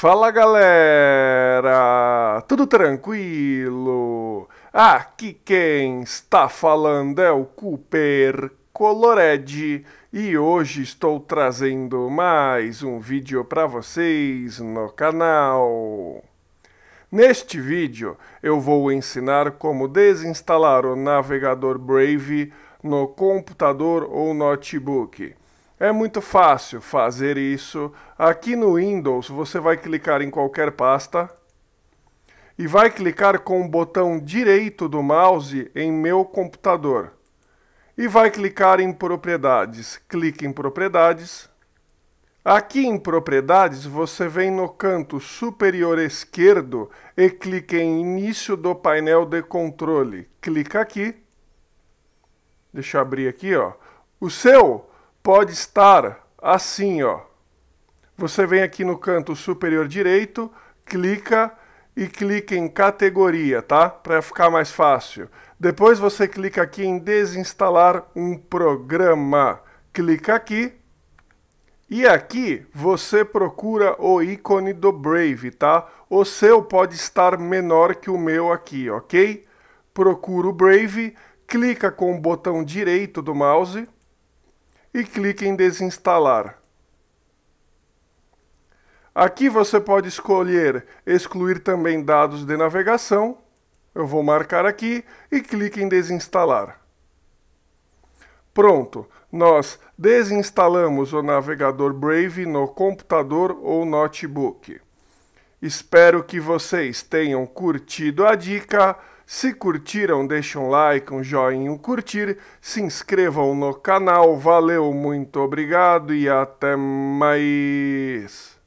Fala galera, tudo tranquilo? Ah, aqui quem está falando é o Cooper Colored e hoje estou trazendo mais um vídeo para vocês no canal. Neste vídeo eu vou ensinar como desinstalar o navegador Brave no computador ou notebook. É muito fácil fazer isso. Aqui no Windows, você vai clicar em qualquer pasta e vai clicar com o botão direito do mouse em Meu Computador. E vai clicar em Propriedades. Clique em Propriedades. Aqui em Propriedades, você vem no canto superior esquerdo e clique em Início do painel de controle. Clica aqui. Deixa eu abrir aqui, ó. O seu pode estar assim, ó. Você vem aqui no canto superior direito, clica e clica em categoria, tá? Para ficar mais fácil. Depois você clica aqui em desinstalar um programa. Clica aqui. E aqui você procura o ícone do Brave, tá? O seu pode estar menor que o meu aqui, ok? Procura o Brave, clica com o botão direito do mouse e clique em desinstalar. Aqui você pode escolher excluir também dados de navegação. Eu vou marcar aqui e clique em desinstalar. Pronto, nós desinstalamos o navegador Brave no computador ou notebook. Espero que vocês tenham curtido a dica. Se curtiram, deixem um like, um joinha, um curtir, se inscrevam no canal. Valeu, muito obrigado e até mais.